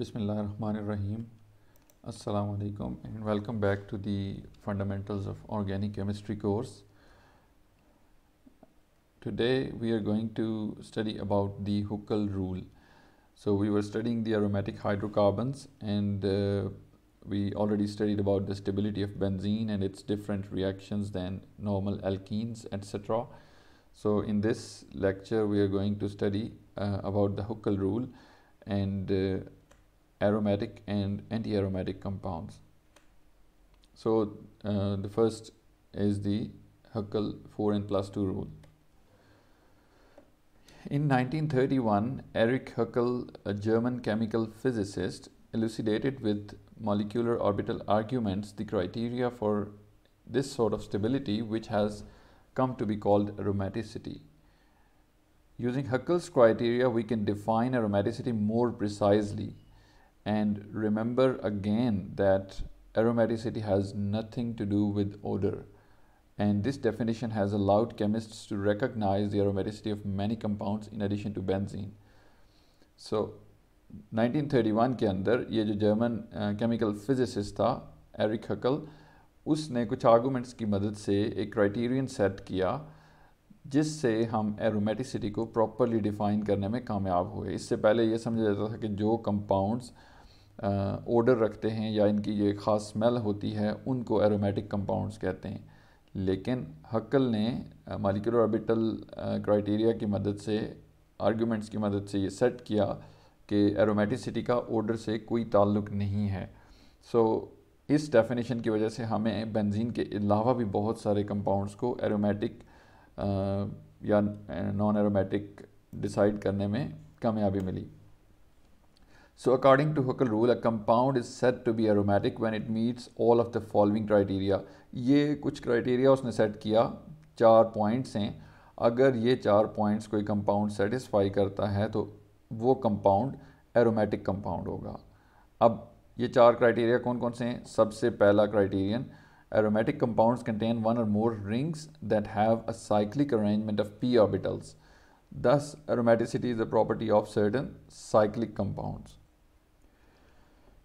Bismillahirrahmanirrahim. Assalamu alaikum and welcome back to the Fundamentals of Organic Chemistry course. Today we are going to study about the Huckel rule. So we were studying the aromatic hydrocarbons and uh, we already studied about the stability of benzene and its different reactions than normal alkenes etc. So in this lecture we are going to study uh, about the Huckel rule and uh, aromatic and anti-aromatic compounds. So uh, the first is the Huckel 4 n 2 rule. In 1931, Erich Huckel, a German chemical physicist, elucidated with molecular orbital arguments the criteria for this sort of stability which has come to be called aromaticity. Using Huckel's criteria, we can define aromaticity more precisely. And remember again that aromaticity has nothing to do with odor. And this definition has allowed chemists to recognize the aromaticity of many compounds in addition to benzene. So 1931 के अंदर ये जो German chemical physicist था Erich Huckel उसने कुछ arguments की मदद से एक क्राइटेरियन सेट किया जिससे हम एरोमेटिसिटी को प्रॉपरली डिफ़ाइन करने में कामयाब हुए इससे पहले ये समझा जाता था कि जो कंपाउंड्स ओडर रखते हैं या इनकी ये ख़ास स्मेल होती है उनको एरोमेटिक कंपाउंड्स कहते हैं लेकिन हक्कल ने मालिकुलर ऑर्बिटल क्राइटेरिया की मदद से आर्गुमेंट्स की मदद से ये सेट किया कि एरोमेटिसिटी का ओडर से कोई ताल्लुक नहीं है सो so, इस डेफिनेशन की वजह से हमें बेंजीन के अलावा भी बहुत सारे कंपाउंड्स को एरोमेटिक या नॉन एरोमेटिक डिसाइड करने में कामयाबी मिली So according to Huckel rule, a compound is said to be aromatic when it meets all of the following criteria. ये कुछ criteria उसने set किया चार points हैं अगर ये चार points कोई compound satisfy करता है तो वो compound aromatic compound होगा अब ये चार criteria कौन कौन से हैं सबसे पहला criterion aromatic compounds contain one or more rings that have a cyclic arrangement of p orbitals. Thus, aromaticity is a property of certain cyclic compounds.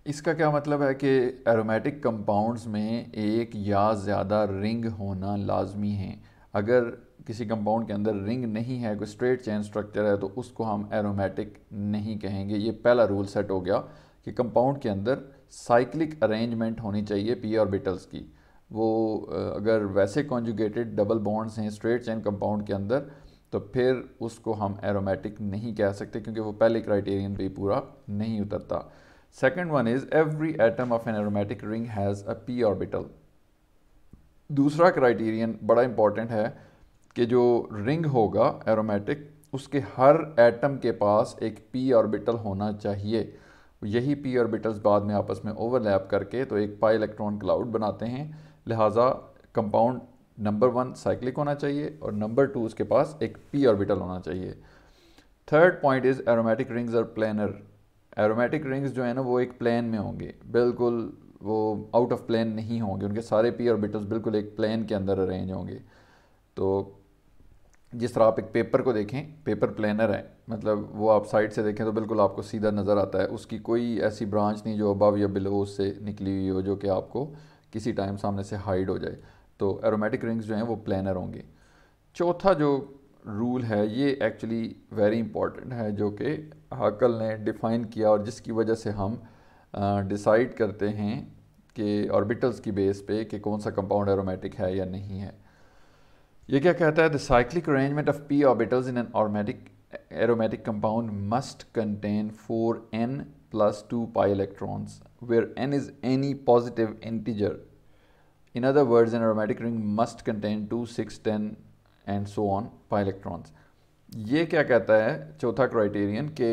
इसका क्या मतलब है कि एरोमेटिक कंपाउंड्स में एक या ज़्यादा रिंग होना लाजमी है अगर किसी कंपाउंड के अंदर रिंग नहीं है कोई स्ट्रेट चैन स्ट्रक्चर है तो उसको हम एरोमेटिक नहीं कहेंगे ये पहला रूल सेट हो गया कि कंपाउंड के अंदर साइक्लिक अरेंजमेंट होनी चाहिए पी ऑर्बिटल्स की वो अगर वैसे कॉन्जुगेटेड डबल बॉन्ड्स हैं स्ट्रेट चैन कंपाउंड के अंदर तो फिर उसको हम एरोमेटिक नहीं कह सकते क्योंकि वो पहले क्राइटेरियन भी पूरा नहीं उतरता second one is every atom of an aromatic ring has a p orbital दूसरा क्राइटेरियन बड़ा इम्पॉर्टेंट है कि जो रिंग होगा एरोमेटिक उसके हर एटम के पास एक पी ऑर्बिटल होना चाहिए यही पी ऑर्बिटल्स बाद में आपस में ओवरलैप करके तो एक पाई इलेक्ट्रॉन क्लाउड बनाते हैं लिहाजा कंपाउंड नंबर वन साइक्लिक होना चाहिए और नंबर टू उसके पास एक पी ऑर्बिटल होना चाहिए third point is aromatic rings are planar aromatic rings जो है ना वो एक प्लान में होंगे बिल्कुल वो आउट ऑफ प्लान नहीं होंगे उनके सारे पी ऑर्बिटल्स बिल्कुल एक प्लान के अंदर अरेंज होंगे तो जिस तरह आप एक पेपर को देखें पेपर प्लानर है मतलब वो आप साइड से देखें तो बिल्कुल आपको सीधा नज़र आता है उसकी कोई ऐसी ब्रांच नहीं जो अबव या बिलो उससे निकली हुई हो जो कि आपको किसी टाइम सामने से हाइड हो जाए तो एरोमेटिक रिंग्स जो हैं वो प्लानर होंगे चौथा जो रूल है ये एक्चुअली वेरी इंपॉर्टेंट है जो कि हकल ने डिफ़ाइन किया और जिसकी वजह से हम डिसाइड करते हैं कि ऑर्बिटल्स की बेस पे कि कौन सा कंपाउंड एरोमेटिक है या नहीं है ये क्या कहता है the cyclic arrangement of p orbitals in an aromatic compound must contain four n plus two pi electrons where n is any positive integer in other words an aromatic ring must contain two six ten and so on pi electrons ये क्या कहता है चौथा criterion के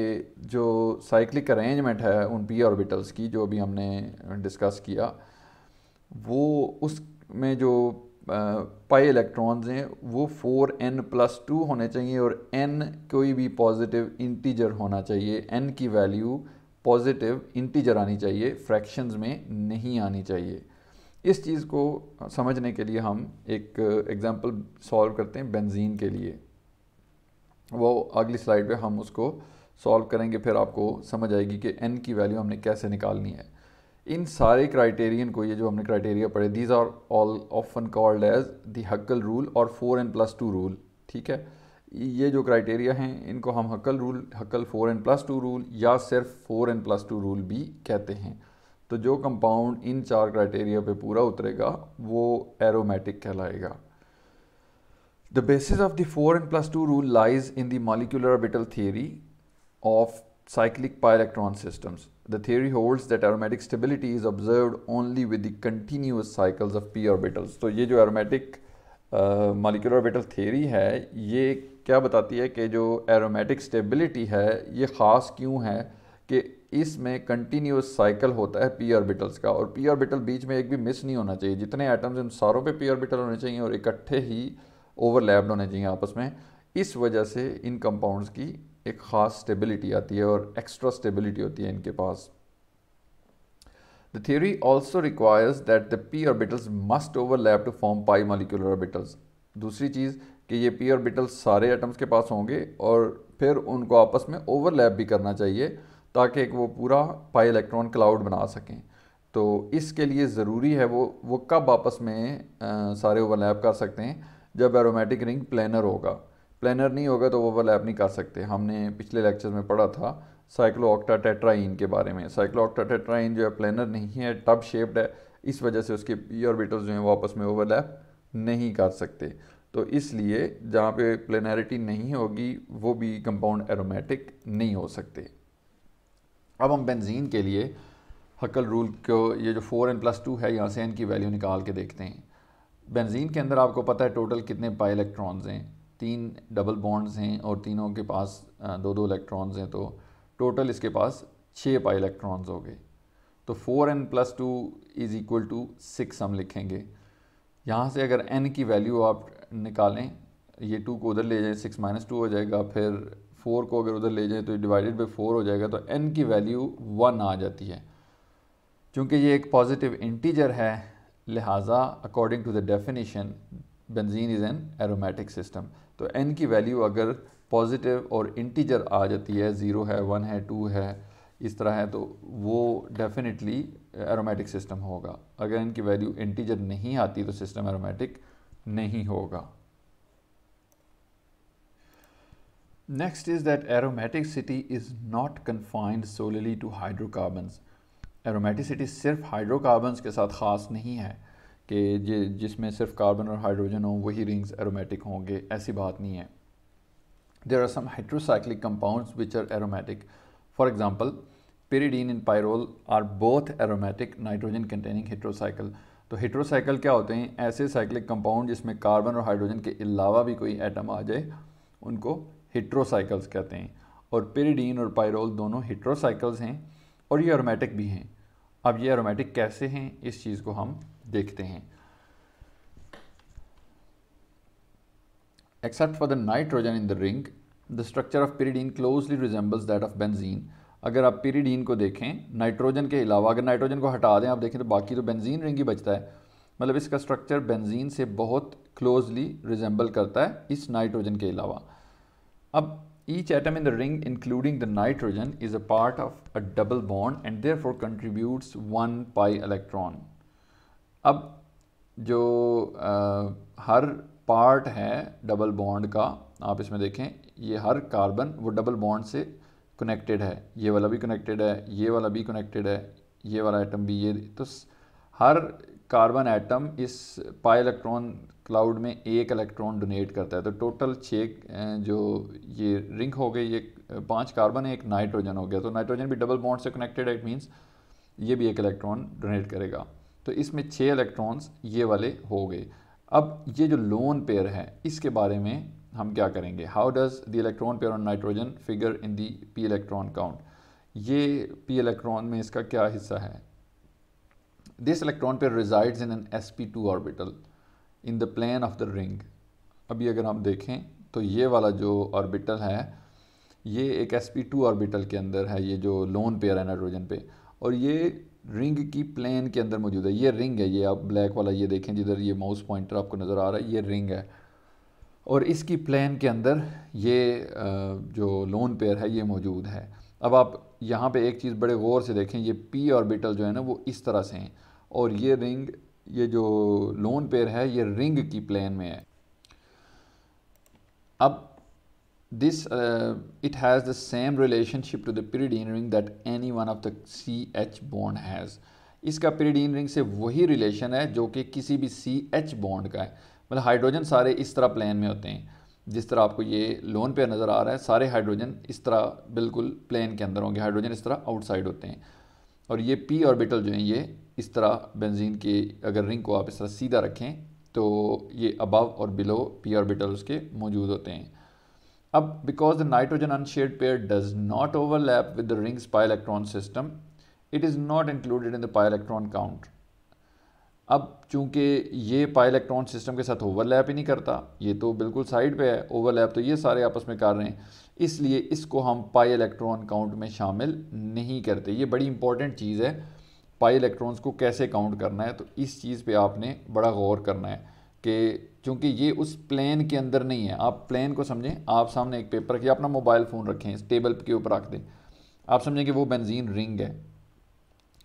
जो cyclic arrangement है उन P orbitals की जो अभी हमने डिस्कस किया वो उस में जो पाई इलेक्ट्रॉन्स हैं वो फोर एन प्लस टू होने चाहिए और एन कोई भी पॉजिटिव इंटीजर होना चाहिए एन की वैल्यू पॉजिटिव इंटीजर आनी चाहिए फ्रैक्शंस में नहीं आनी चाहिए इस चीज़ को समझने के लिए हम एक एग्ज़ाम्पल सॉल्व करते हैं बेंजीन के लिए वो अगली स्लाइड पे हम उसको सॉल्व करेंगे फिर आपको समझ आएगी कि एन की वैल्यू हमने कैसे निकालनी है इन सारे क्राइटेरियन को ये जो हमने क्राइटेरिया पढ़े these are all often called as the Huckel rule और four n plus two rule ठीक है ये जो क्राइटेरिया हैं इनको हम Huckel rule Huckel four n plus two rule या सिर्फ four n plus two rule भी कहते हैं तो जो कंपाउंड इन चार क्राइटेरिया पे पूरा उतरेगा वो एरोमेटिक कहलाएगा the basis of the four n plus two rule lies in the molecular orbital theory of cyclic pi electron systems the theory holds that aromatic stability is observe only with the continuous cycles of p orbitals तो ये जो aromatic molecular orbital theory है ये क्या बताती है कि जो एरोमेटिक स्टेबिलिटी है ये ख़ास क्यों है कि इसमें कंटिन्यूस साइकिल होता है पी ऑर्बिटल्स का और पी ऑर्बिटल बीच में एक भी मिस नहीं होना चाहिए जितने आइटम्स उन सारों पे पी ऑर्बिटल होने चाहिए और इकट्ठे ही ओवरलैप्ड होने चाहिए आपस में इस वजह से इन कंपाउंड्स की एक ख़ास स्टेबिलिटी आती है और एक्स्ट्रा स्टेबिलिटी होती है इनके पास The also requires requires the p p must must overlap to form pi molecular orbitals दूसरी चीज़ कि ये पी ऑर्बिटल्स सारे एटम्स के पास होंगे और फिर उनको आपस में ओवरलैप भी करना चाहिए ताकि एक वो पूरा पाई इलेक्ट्रॉन क्लाउड बना सकें तो इसके लिए ज़रूरी है वो वो कब आपस में आ, सारे ओवरलैप कर सकते हैं जब एरोमेटिक रिंग प्लानर होगा प्लानर नहीं होगा तो वो ओवरलैप नहीं कर सकते हमने पिछले लेक्चर में पढ़ा था साइक्लो ऑक्टा टेट्राइन के बारे में साइक्लो ऑक्टा टेट्राइन जो है प्लानर नहीं है टब शेप्ड है इस वजह से उसके पी ऑर्बिटल्स जो हैं वो आपस में ओवरलैप नहीं कर सकते तो इसलिए जहाँ पे प्लेनैरिटी नहीं होगी वो भी कंपाउंड एरोमेटिक नहीं हो सकते अब हम बेंजीन के लिए हकल रूल को ये जो फोर एन प्लस टू है यहाँ से एन की वैल्यू निकाल के देखते हैं बेंजीन के अंदर आपको पता है टोटल कितने पाई इलेक्ट्रॉन्स हैं तीन डबल बॉन्ड्स हैं और तीनों के पास दो दो इलेक्ट्रॉन्स हैं तो टोटल इसके पास छः पाई इलेक्ट्रॉन्स हो गए तो four n plus two is equal to six हम लिखेंगे यहाँ से अगर एन की वैल्यू आप निकालें ये टू को उधर ले जाए सिक्स माइनस टू हो जाएगा फिर फोर को अगर उधर ले जाएँ तो डिवाइडेड बाई फोर हो जाएगा तो एन की वैल्यू वन आ जाती है चूँकि ये एक पॉजिटिव इंटीजर है लिहाजा according to the definition benzene is an aromatic system तो एन की वैल्यू अगर पॉजिटिव और इंटीजर आ जाती है ज़ीरो है वन है टू है इस तरह है तो वो डेफिनेटली एरोमेटिक सिस्टम होगा अगर इनकी वैल्यू इंटीजर नहीं आती तो सिस्टम एरोमेटिक नहीं होगा Next is that aromaticity is not confined solely to hydrocarbons. Aromaticity सिर्फ हाइड्रोकार्बन्स के साथ ख़ास नहीं है कि जिसमें सिर्फ कार्बन और हाइड्रोजन हो वही रिंग्स एरोमेटिक होंगे ऐसी बात नहीं है there are some hydrocyclic compound which are aromatic for example pyridine in pyrrole are both aromatic nitrogen containing heterocycle तो हिट्रोसाइकिल क्या होते हैं ऐसे साइक्लिक कंपाउंड जिसमें कार्बन और हाइड्रोजन के अलावा भी कोई एटम आ जाए उनको हिट्रोसाइकल्स कहते हैं और पेरीडीन और पायरोल दोनों हिट्रोसाइकल्स हैं और ये एरोमेटिक भी हैं अब ये एरोमेटिक कैसे हैं इस चीज़ को हम देखते हैं except for the nitrogen in the ring the structure of pyridine closely resembles that of benzene अगर आप पेरीडीन को देखें नाइट्रोजन के अलावा अगर नाइट्रोजन को हटा दें आप देखें तो बाकी तो बेंजीन रिंग ही बचता है मतलब इसका स्ट्रक्चर बेंजीन से बहुत क्लोजली रिजेंबल करता है इस नाइट्रोजन के अलावा अब each atom in the ring including the nitrogen is a part of a double bond and therefore contribute one pi electron अब जो आ, हर पार्ट है डबल बॉन्ड का आप इसमें देखें ये हर कार्बन वो डबल बॉन्ड से कनेक्टेड है ये वाला भी कनेक्टेड है ये वाला भी कनेक्टेड है ये वाला आइटम भी ये तो हर कार्बन एटम इस पाई इलेक्ट्रॉन क्लाउड में एक इलेक्ट्रॉन डोनेट करता है तो टोटल छः जो ये रिंग हो गई ये पांच कार्बन है एक नाइट्रोजन हो गया तो नाइट्रोजन भी डबल बॉन्ड से कनेक्टेड है इट मीन्स ये भी एक इलेक्ट्रॉन डोनेट करेगा तो इसमें छः इलेक्ट्रॉन्स ये वाले हो गए अब ये जो लोन पेयर है इसके बारे में हम क्या करेंगे how does the electron pair on nitrogen figure in the pi electron count ये पी इलेक्ट्रॉन में इसका क्या हिस्सा है this pair reside in an s p two orbital in the plane of the ring अभी अगर हम देखें तो ये वाला जो ऑर्बिटल है ये एक एस पी टू ऑर्बिटल के अंदर है ये जो लोन पेयर है नाइट्रोजन पे और ये रिंग की प्लान के अंदर मौजूद है ये रिंग है ये आप ब्लैक वाला ये देखें जिधर ये माउस पॉइंटर आपको नज़र आ रहा है ये रिंग है और इसकी प्लान के अंदर ये जो लोन पेयर है ये मौजूद है अब आप यहाँ पे एक चीज़ बड़े गौर से देखें ये पी ऑर्बिटल जो है ना वो इस तरह से हैं और ये रिंग ये जो लोन पेयर है ये रिंग की प्लेन में है अब this it has the same relationship to to the ring that any one of the C H bond has इसका pyridine रिंग से वही रिलेशन है जो कि किसी भी सी एच बॉन्ड का है मतलब हाइड्रोजन सारे इस तरह प्लेन में होते हैं जिस तरह आपको ये लोन पेयर नज़र आ रहा है सारे हाइड्रोजन इस तरह बिल्कुल प्लेन के अंदर होंगे हाइड्रोजन इस तरह आउटसाइड होते हैं और ये पी ऑर्बिटल जो हैं ये इस तरह बेंजीन के अगर रिंग को आप इस तरह सीधा रखें तो ये अबव और बिलो पी ऑर्बिटल उसके मौजूद होते हैं अब because the nitrogen unshared pair does not overlap with the rings pi electron system it is not included in the pi electron count अब चूंकि ये पाई इलेक्ट्रॉन सिस्टम के साथ ओवरलैप ही नहीं करता ये तो बिल्कुल साइड पे है ओवरलैप तो ये सारे आपस में कर रहे हैं इसलिए इसको हम पाई इलेक्ट्रॉन काउंट में शामिल नहीं करते ये बड़ी इंपॉर्टेंट चीज़ है पाई इलेक्ट्रॉन्स को कैसे काउंट करना है तो इस चीज़ पे आपने बड़ा गौर करना है कि चूँकि ये उस प्लान के अंदर नहीं है आप प्लान को समझें आप सामने एक पेपर रखिए अपना मोबाइल फ़ोन रखें इस टेबल के ऊपर रख दें आप समझें कि वो बेनजीन रिंग है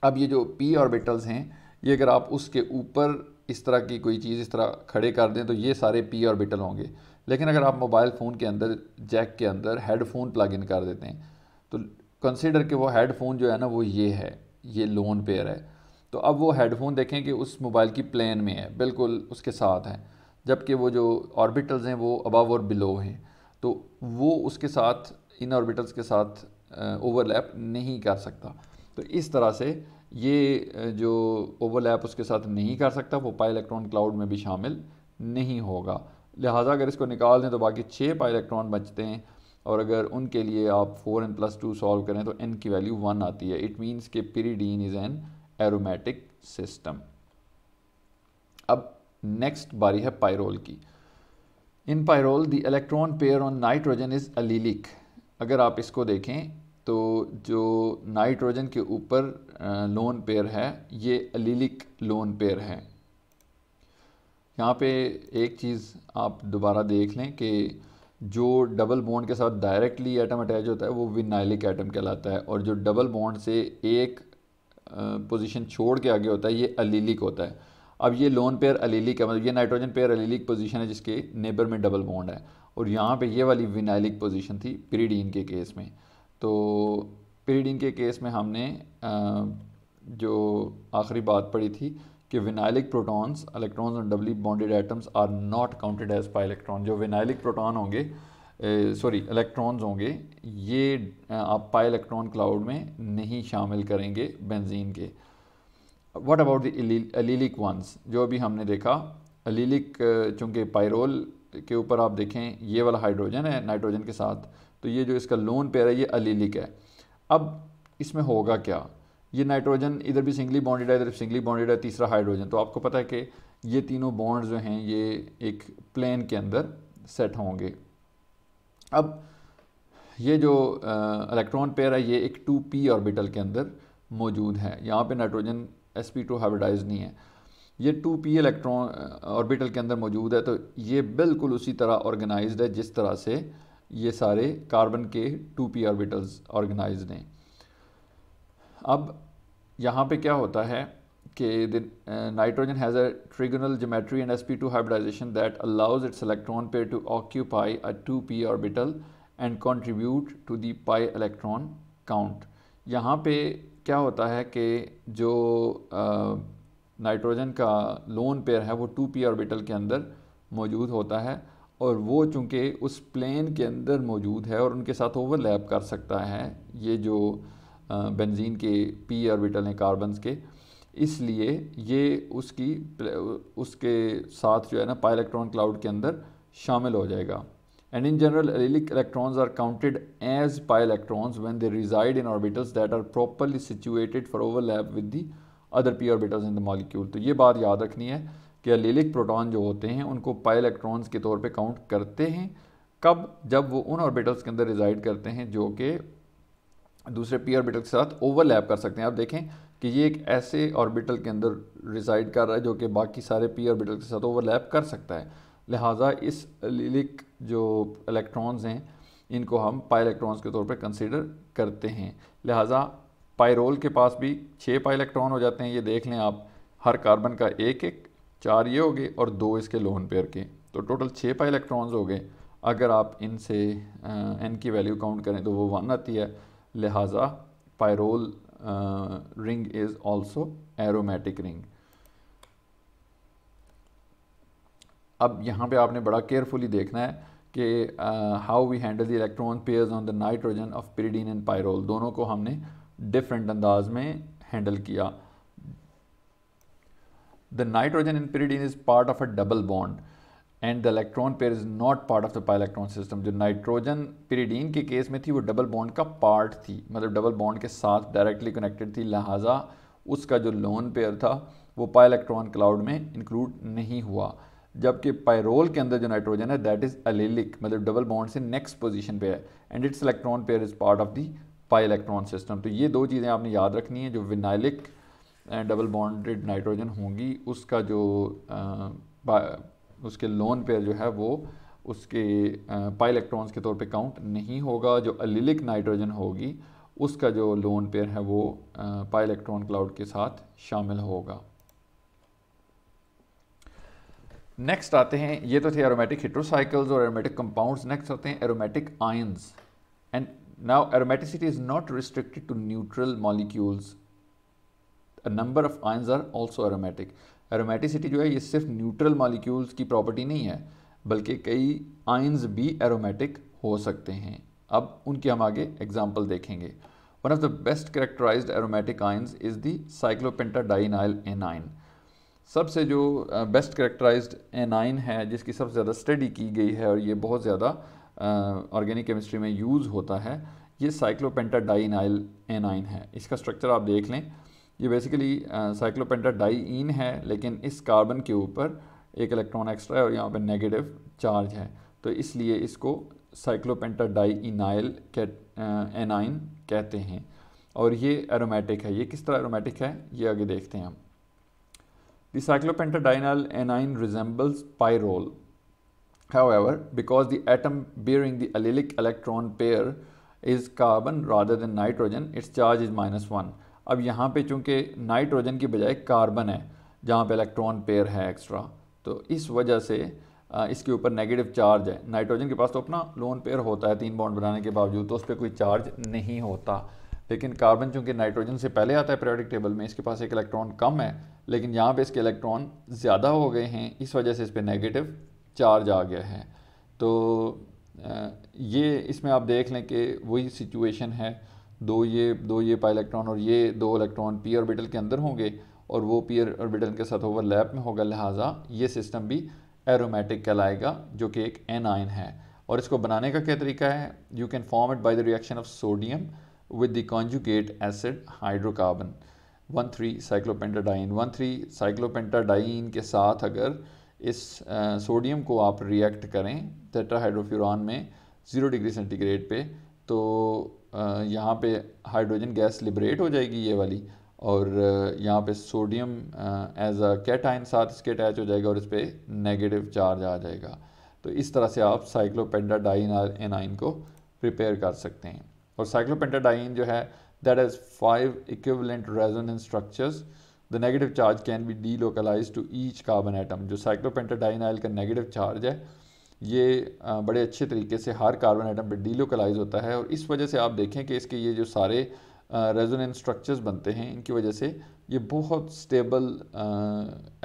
अब ये जो पी ऑर्बिटल्स हैं ये अगर आप उसके ऊपर इस तरह की कोई चीज़ इस तरह खड़े कर दें तो ये सारे पी ऑर्बिटल होंगे लेकिन अगर आप मोबाइल फ़ोन के अंदर जैक के अंदर हेडफोन प्लग इन कर देते हैं तो कंसिडर कि वो हेडफोन जो है ना वो ये है ये लोन पेयर है तो अब वो हेडफोन देखें कि उस मोबाइल की प्लान में है बिल्कुल उसके साथ हैं जबकि वो जो ऑर्बिटल्स हैं वो अबव और बिलो हैं तो वो उसके साथ इन ऑर्बिटल्स के साथ ओवरलैप नहीं कर सकता तो इस तरह से ये जो ओवरलैप उसके साथ नहीं कर सकता वो पाई इलेक्ट्रॉन क्लाउड में भी शामिल नहीं होगा लिहाजा अगर इसको निकाल दें तो बाकी छः पाई इलेक्ट्रॉन बचते हैं और अगर उनके लिए आप four n plus two solve करें तो एन की वैल्यू वन आती है इट मीन्स के pyridine is an aromatic system अब नेक्स्ट बारी है पायरोल की in pyrrole the electron pair on nitrogen is allylic अगर आप इसको देखें तो जो नाइट्रोजन के ऊपर लोन पेयर है ये अलीलिक लोन पेयर है यहाँ पे एक चीज़ आप दोबारा देख लें कि जो डबल बॉन्ड के साथ डायरेक्टली एटम अटैच होता है वो विनाइलिक एटम कहलाता है और जो डबल बॉन्ड से एक पोजीशन छोड़ के आगे होता है ये अलीलिक होता है अब ये लोन पेयर अलीलिक है मतलब ये नाइट्रोजन पेयर अलीलिक पोजीशन है जिसके नेबर में डबल बॉन्ड है और यहाँ पे ये वाली विनाइलिक पोजीशन थी पीरीडीन के केस में तो पेडिंग के केस में हमने जो आखिरी बात पढ़ी थी कि विनाइलिक प्रोटॉन्स इलेक्ट्रॉन्स और doubly bonded atoms are not counted as pi electron जो विनाइलिक प्रोटॉन होंगे सॉरी इलेक्ट्रॉन्स होंगे ये आप पाई इलेक्ट्रॉन क्लाउड में नहीं शामिल करेंगे बेंजीन के व्हाट अबाउट द वंस जो अभी हमने देखा अलीलिक चूँकि पायरोल के ऊपर आप देखें ये वाला हाइड्रोजन है नाइट्रोजन के साथ तो ये जो इसका लोन पेयर है ये अलीलिक है अब इसमें होगा क्या ये नाइट्रोजन इधर भी सिंगली बॉन्डेड है इधर सिंगली बॉन्डेड है तीसरा हाइड्रोजन तो आपको पता है कि ये तीनों बॉन्ड जो हैं ये एक प्लेन के अंदर सेट होंगे अब ये जो इलेक्ट्रॉन पेयर है ये एक टू पी ऑर्बिटल के अंदर मौजूद है यहाँ पे nitrogen s p two hybridize नहीं है ये टू पी इलेक्ट्रॉन ऑर्बिटल के अंदर मौजूद है तो ये बिल्कुल उसी तरह ऑर्गेनाइज्ड है जिस तरह से ये सारे कार्बन के टू पी ऑर्बिटल्स ऑर्गेनाइज हैं अब यहाँ पे क्या होता है कि nitrogen has a trigonal geometry and s p two hybridization that allows its electron pair to occupy a two p orbital and contribute to the pi electron count यहाँ पे क्या होता है कि जो नाइट्रोजन का लोन पेयर है वो टू पी ऑर्बिटल के अंदर मौजूद होता है और वो चूँकि उस प्लेन के अंदर मौजूद है और उनके साथ ओवरलैप कर सकता है ये जो बेंजीन के पी ऑर्बिटल हैं कार्बन के इसलिए ये उसकी उसके साथ जो है ना पाई इलेक्ट्रॉन क्लाउड के अंदर शामिल हो जाएगा and in general allylic electrons are counted as pi electrons when they reside in orbitals that are properly situated for overlap with the other p orbitals in the molecule तो ये बात याद रखनी है कि अलीलिक प्रोटॉन जो होते हैं उनको पाई इलेक्ट्रॉन्स के तौर पे काउंट करते हैं कब जब वो उन ऑर्बिटल्स के अंदर रिजाइड करते हैं जो कि दूसरे पी ऑर्बिटल के साथ ओवरलैप कर सकते हैं आप देखें कि ये एक ऐसे ऑर्बिटल के अंदर रिजाइड कर रहा है जो कि बाकी सारे पी ऑर्बिटल के साथ ओवरलैप कर सकता है लिहाजा इस अलीलिक जो इलेक्ट्रॉन्स हैं इनको हम पाई इलेक्ट्रॉन्स के तौर पर कंसिडर करते हैं लिहाजा पायरोल के पास भी छः पाई इलेक्ट्रॉन हो जाते हैं ये देख लें आप हर कार्बन का एक एक चार ये हो गए और दो इसके लोन पेयर के तो टोटल छः पाई इलेक्ट्रॉन्स हो गए अगर आप इनसे एन की वैल्यू काउंट करें तो वो वन आती है लिहाजा pyrrole ring is also aromatic ring अब यहाँ पे आपने बड़ा केयरफुली देखना है कि how we handle the electron pairs on the nitrogen of pyridine and pyrrole दोनों को हमने डिफरेंट अंदाज में हैंडल किया The nitrogen in pyridine is part of a double bond and the electron pair is not part of the pi electron system जो nitrogen pyridine के case में थी वो डबल बॉन्ड का पार्ट थी मतलब डबल बॉन्ड के साथ डायरेक्टली कनेक्टेड थी लिहाजा उसका जो लोन पेयर था वो पाई इलेक्ट्रॉन क्लाउड में इंक्लूड नहीं हुआ जबकि पायरोल के अंदर जो नाइट्रोजन है दैट इज़ अलेलिक मतलब डबल बॉन्ड से नेक्स्ट पोजीशन पे है and its electron pair is part of the pi electron system तो ये दो चीज़ें आपने याद रखनी है जो विनाइलिक डबल बॉन्डेड नाइट्रोजन होंगी उसका जो आ, उसके लोन पेयर जो है वो उसके पाई इलेक्ट्रॉन्स के तौर पे काउंट नहीं होगा जो अलिलिक नाइट्रोजन होगी उसका जो लोन पेयर है वो पाई इलेक्ट्रॉन क्लाउड के साथ शामिल होगा नेक्स्ट आते हैं ये तो थे एरोमेटिक हिट्रोसाइकल्स और एरोमेटिक कंपाउंड्स नेक्स्ट आते हैं aromatic ions and now aromaticity is not restricted to neutral molecules number of ions are also aromatic aromaticity जो है ये सिर्फ न्यूट्रल मालिक्यूल्स की प्रॉपर्टी नहीं है बल्कि कई आयंस भी एरोमेटिक हो सकते हैं अब उनके हम आगे एग्जाम्पल देखेंगे one of the best characterize aromatic ions is the the cyclopentadienyl anion सबसे जो बेस्ट करेक्टराइज एनाइन है जिसकी सबसे ज़्यादा स्टडी की गई है और ये बहुत ज़्यादा ऑर्गेनिक केमिस्ट्री में यूज़ होता है ये साइक्लोपेंटा साइक्लोपेंटाडाइनाइल एनाइन है इसका स्ट्रक्चर आप देख लें ये बेसिकली साइक्लोपेंटा डाईन है लेकिन इस कार्बन के ऊपर एक इलेक्ट्रॉन एक्स्ट्रा है और यहाँ पर नेगेटिव चार्ज है तो इसलिए इसको साइक्लोपेंटा डाईनाइल एनाइन कहते हैं और ये एरोमेटिक है ये किस तरह एरोमेटिक है ये आगे देखते हैं हम cyclopentadienyl anion resembles pyrrole However, because the atom bearing the allylic electron pair is carbon rather than nitrogen, its charge is minus one. अब यहाँ पे चूँकि नाइट्रोजन की बजाय कार्बन है जहाँ पे इलेक्ट्रॉन पेयर है एक्स्ट्रा तो इस वजह से इसके ऊपर नेगेटिव चार्ज है नाइट्रोजन के पास तो अपना लोन पेयर होता है तीन बॉन्ड बनाने के बावजूद तो उस पर कोई चार्ज नहीं होता लेकिन कार्बन चूँकि नाइट्रोजन से पहले आता है पीरियोडिक टेबल में इसके पास एक इलेक्ट्रॉन कम है लेकिन यहाँ पे इसके इलेक्ट्रॉन ज़्यादा हो गए हैं इस वजह से इस पर नेगेटिव चार्ज आ गया है तो ये इसमें आप देख लें कि वही सिचुएशन है दो ये दो ये पाई इलेक्ट्रॉन और ये दो इलेक्ट्रॉन पी ऑर्बिटल के अंदर होंगे और वो पी ऑर्बिटल के साथ ओवरलैप में होगा लिहाजा ये सिस्टम भी एरोमेटिक कहलाएगा जो कि एक एन आइन है और इसको बनाने का क्या तरीका है you can form it by the reaction of sodium with the conjugate acid hydrocarbon one three cyclopentadiene one three cyclopentadiene के साथ अगर इस सोडियम सोडियम को आप रिएक्ट करें टेट्राहाइड्रोफ्यूरान में ज़ीरो डिग्री सेंटीग्रेड पे तो यहाँ पे हाइड्रोजन गैस लिबरेट हो जाएगी ये वाली और यहाँ पे सोडियम एज अ कैटाइन साथ इसके अटैच हो जाएगा और इस पर नेगेटिव चार्ज आ जाएगा तो इस तरह से आप साइक्लोपेंटाडाइन एनाइन को प्रिपेयर कर सकते हैं और साइक्लोपेंटाडाइन जो है that is five equivalent resonance structures the negative charge can be delocalize to each carbon atom जो आइल का नेगेटिव चार्ज है ये बड़े अच्छे तरीके से हर कार्बन आइटम पर डीलोकलाइज होता है और इस वजह से आप देखें कि इसके ये जो सारे रेजोनेंस स्ट्रक्चर्स बनते हैं इनकी वजह से ये बहुत स्टेबल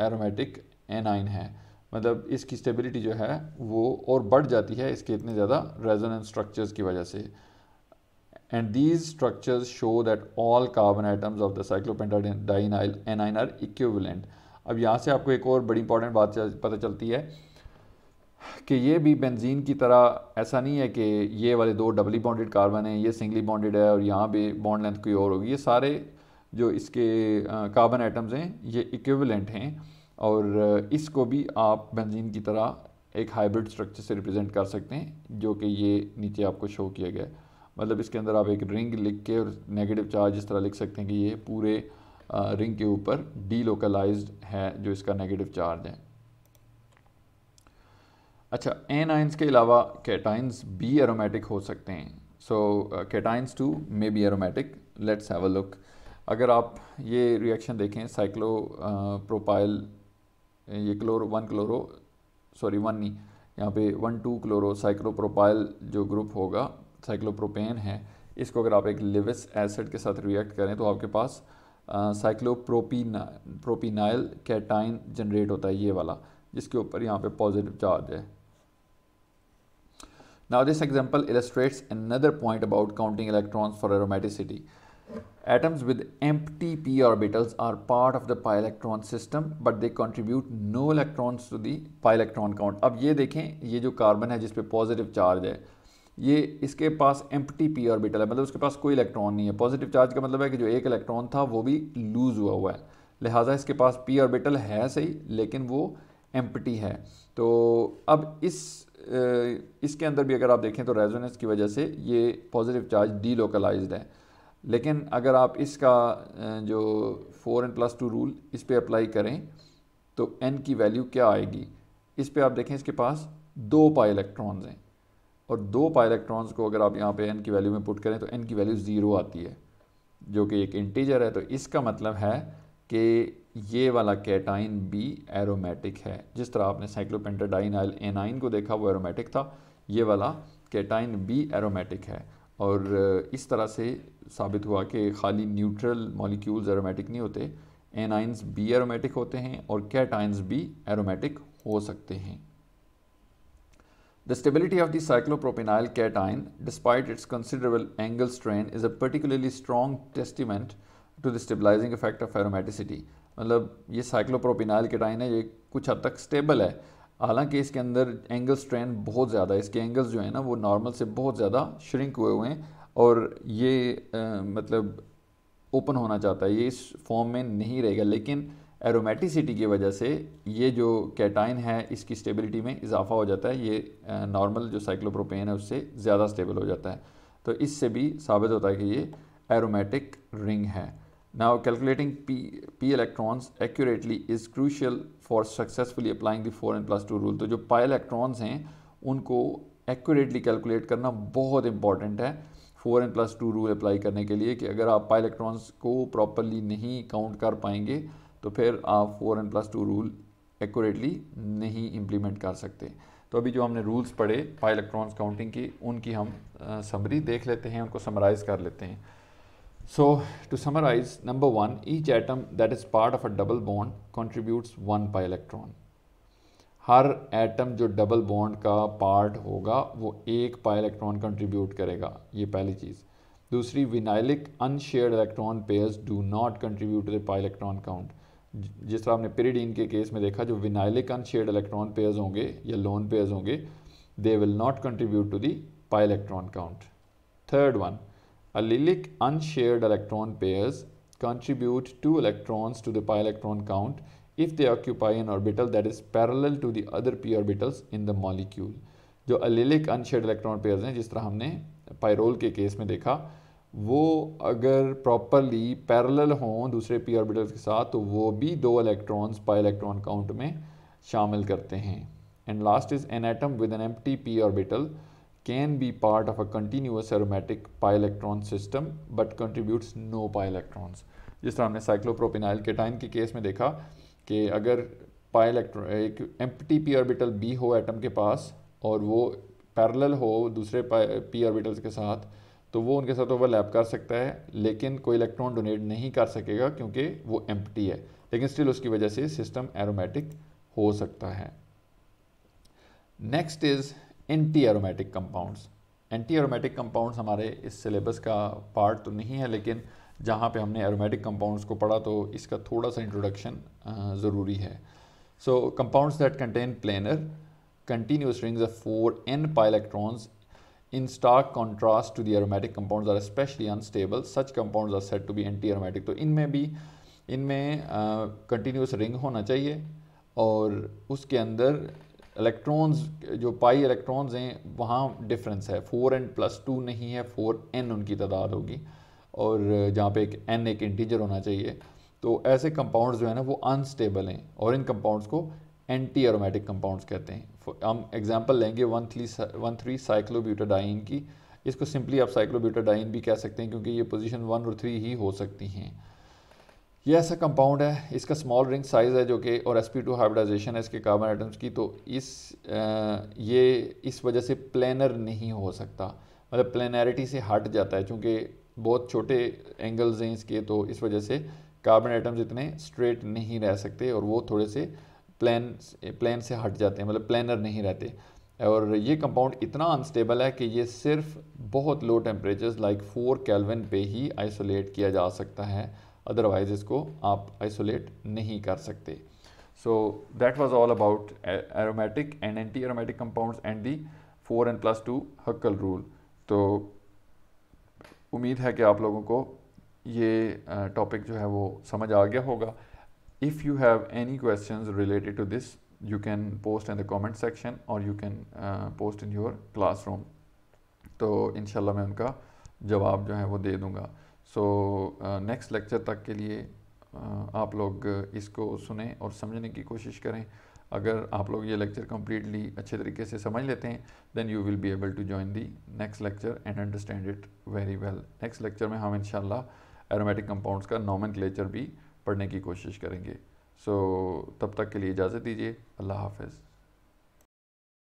एरोमेटिक एनाइन है मतलब इसकी स्टेबिलिटी जो है वो और बढ़ जाती है इसके इतने ज़्यादा रेजोनेंस स्ट्रक्चर्स की वजह से and these structures show that all carbon atoms of the anion are equivalent अब यहाँ से आपको एक और बड़ी इंपॉर्टेंट बात पता चलती है कि ये भी बेंजीन की तरह ऐसा नहीं है कि ये वाले दो डबली बॉन्डेड कार्बन हैं ये सिंगली बॉन्डेड है और यहाँ भी बॉन्ड लेंथ कोई और होगी ये सारे जो इसके कार्बन एटम्स हैं ये इक्विवेलेंट हैं और इसको भी आप बेंजीन की तरह एक हाइब्रिड स्ट्रक्चर से रिप्रेजेंट कर सकते हैं जो कि ये नीचे आपको शो किया गया है मतलब इसके अंदर आप एक रिंग लिख के और नेगेटिव चार्ज इस तरह लिख सकते हैं कि ये पूरे रिंग के ऊपर डीलोकलाइज्ड है जो इसका नेगेटिव चार्ज है अच्छा एन आइंस के अलावा कैटाइंस बी एरोमेटिक हो सकते हैं so cations too may be aromatic let's have a look अगर आप ये रिएक्शन देखें साइक्लो प्रोपाइल uh, ये chloro one chloro sorry one नहीं यहाँ पे वन टू क्लोरो साइक्लोप्रोपाइल जो ग्रुप होगा साइक्लोप्रोपेन है इसको अगर आप एक लिविस एसिड के साथ रिएक्ट करें तो आपके पास साइक्लोप्रोपीना प्रोपीनाइल कैटाइन जनरेट होता है ये वाला जिसके ऊपर यहाँ पे पॉजिटिव चार्ज है Now this example illustrates another point about counting electrons for aromaticity. Atoms with empty p orbitals are part of the pi electron system but they contribute no electrons to the pi electron count. अब ये देखें ये जो carbon है जिसपे positive charge है ये इसके पास एम्प्टी पी ऑर्बिटल है मतलब उसके पास कोई इलेक्ट्रॉन नहीं है पॉजिटिव चार्ज का मतलब है कि जो एक इलेक्ट्रॉन था वो भी लूज़ हुआ हुआ है लिहाजा इसके पास पी ऑर्बिटल है सही लेकिन वो एम्प्टी है तो अब इस इसके अंदर भी अगर आप देखें तो रेजोनेंस की वजह से ये पॉजिटिव चार्ज डीलोकलाइज्ड है लेकिन अगर आप इसका जो four n plus two rule इस पर अप्लाई करें तो एन की वैल्यू क्या आएगी इस पर आप देखें इसके पास दो पाई इलेक्ट्रॉन्स हैं और दो पाई इलेक्ट्रॉन्स को अगर आप यहाँ पे एन की वैल्यू में पुट करें तो एन की वैल्यू ज़ीरो आती है जो कि एक इंटीजर है तो इसका मतलब है कि ये वाला कैटाइन बी एरोमेटिक है जिस तरह आपने साइक्लोपेंटाडाइन आयल एनाइन को देखा वो एरोमेटिक था ये वाला कैटाइन बी एरोमेटिक है और इस तरह से साबित हुआ कि खाली न्यूट्रल मॉलिक्यूल्स एरोमेटिक नहीं होते एनाइंस बी एरोमेटिक होते हैं और कैटाइंस भी एरोमेटिक हो सकते हैं the stability of the cyclopropenyl cation despite its considerable angle strain is a particularly strong testament to the stabilising effect of aromaticity मतलब ये साइक्लोप्रोपिनाइल केटाइन है ये कुछ हद तक स्टेबल है हालांकि इसके अंदर एंगल स्ट्रेन बहुत ज़्यादा है इसके एंगल्स जो है ना वो नॉर्मल से बहुत ज़्यादा श्रिंक हुए हुए हैं और ये आ, मतलब ओपन होना चाहता है ये इस फॉर्म में नहीं रहेगा लेकिन एरोमेटिसिटी की वजह से ये जो कैटाइन है इसकी स्टेबिलिटी में इजाफा हो जाता है ये नॉर्मल जो साइक्लोप्रोपेन है उससे ज़्यादा स्टेबल हो जाता है तो इससे भी साबित होता है कि ये एरोमेटिक रिंग है Now calculating p, p electrons accurately is crucial for successfully applying the 4 n plus 2 rule. तो जो pi electrons हैं उनको accurately calculate करना बहुत important है 4 n plus 2 rule apply करने के लिए कि अगर आप pi electrons को properly नहीं count कर पाएंगे तो फिर आप 4 n plus 2 rule accurately नहीं implement कर सकते तो अभी जो हमने रूल्स पढ़े पाई इलेक्ट्रॉन्स काउंटिंग की उनकी हम समरी देख लेते हैं उनको समराइज़ कर लेते हैं So to summarize, number one, each atom that is part of a double bond contributes one pi electron. हर एटम जो डबल बॉन्ड का पार्ट होगा वो एक पाई इलेक्ट्रॉन कंट्रीब्यूट करेगा ये पहली चीज़ दूसरी vinylic unshared electron pairs do not contribute to the pi electron count जिस तरह आपने पेरीडीन के केस में देखा जो विनाइलिक अनशेयर्ड इलेक्ट्रॉन पेयर्स होंगे या लोन पेयर्स होंगे they will not contribute to the pi electron count third one Allylic unshared electron pairs contribute two electrons to the pi electron count if they occupy an orbital that is parallel to the other p orbitals in the molecule. जो allylic unshared electron pairs हैं जिस तरह हमने pyrrole के case में देखा वो अगर properly parallel हों दूसरे p orbitals के साथ तो वो भी दो electrons pi electron count में शामिल करते हैं and last is an atom with an empty p orbital can be part of a continuous aromatic pi electron system but contributes no pi electrons जिस तरह हमने साइक्लोप्रोपिनाइल केटाइन के केस में देखा कि अगर पाई इलेक्ट्रॉन एक एम्प्टी पी ऑर्बिटल बी हो एटम के पास और वो पैरेलल हो दूसरे पी ऑर्बिटल्स के साथ तो वो उनके साथ ओवरलैप कर सकता है लेकिन कोई इलेक्ट्रॉन डोनेट नहीं कर सकेगा क्योंकि वो एम्प्टी है लेकिन स्टिल उसकी वजह से सिस्टम एरोमेटिक हो सकता है next is antiaromatic compounds antiaromatic compounds हमारे इस सिलेबस का पार्ट तो नहीं है लेकिन जहाँ पे हमने एरोमेटिक कंपाउंड्स को पढ़ा तो इसका थोड़ा सा इंट्रोडक्शन ज़रूरी है so compounds that contain planar continuous rings of four n pi electrons in stark contrast to the aromatic compounds are especially unstable such compounds are said to be antiaromatic तो इनमें भी इनमें continuous ring होना चाहिए और उसके अंदर electrons जो पाई इलेक्ट्रॉन्स हैं वहाँ डिफरेंस है फोर एन प्लस टू नहीं है फोर एन उनकी तादाद होगी और जहाँ पे एक एन एक इंटीजर होना चाहिए तो ऐसे कंपाउंड्स जो है ना वो अनस्टेबल हैं और इन कंपाउंड्स को एंटी एरोमेटिक कंपाउंड्स कहते हैं हम एग्जांपल लेंगे one three one three cyclobutadiene की इसको सिंपली आप साइक्लोब्यूटाडाइन भी कह सकते हैं क्योंकि ये पोजिशन वन और थ्री ही हो सकती हैं ये ऐसा कंपाउंड है इसका स्मॉल रिंग साइज़ है जो कि और एस पी टू हाइब्रिडाइजेशन है इसके कार्बन आइटम्स की तो इस ये इस वजह से प्लानर नहीं हो सकता मतलब प्लानरिटी से हट जाता है चूँकि बहुत छोटे एंगल्स हैं इसके तो इस वजह से कार्बन आइटम्स इतने स्ट्रेट नहीं रह सकते और वो थोड़े से प्लान प्लान से हट जाते हैं मतलब प्लानर नहीं रहते और ये कंपाउंड इतना अनस्टेबल है कि ये सिर्फ बहुत low temperature like four kelvin पे ही आइसोलेट किया जा सकता है अदरवाइज इसको आप आइसोलेट नहीं कर सकते so that was all about aromatic and antiaromatic compound and the four and plus two Hückel rule तो उम्मीद है कि आप लोगों को ये टॉपिक जो है वो समझ आ गया होगा if you have any question related to this you can post in the comment section और you can post in your room तो इन मैं उनका जवाब जो है वो दे दूँगा सो नेक्स्ट लेक्चर तक के लिए uh, आप लोग इसको सुने और समझने की कोशिश करें अगर आप लोग ये लेक्चर कम्प्लीटली अच्छे तरीके से समझ लेते हैं then you will be able to join the next lecture and understand it very well next lecture में हम इन एरोमेटिक कंपाउंड्स का नॉमन भी पढ़ने की कोशिश करेंगे सो so, तब तक के लिए इजाज़त दीजिए अल्लाह हाफिज़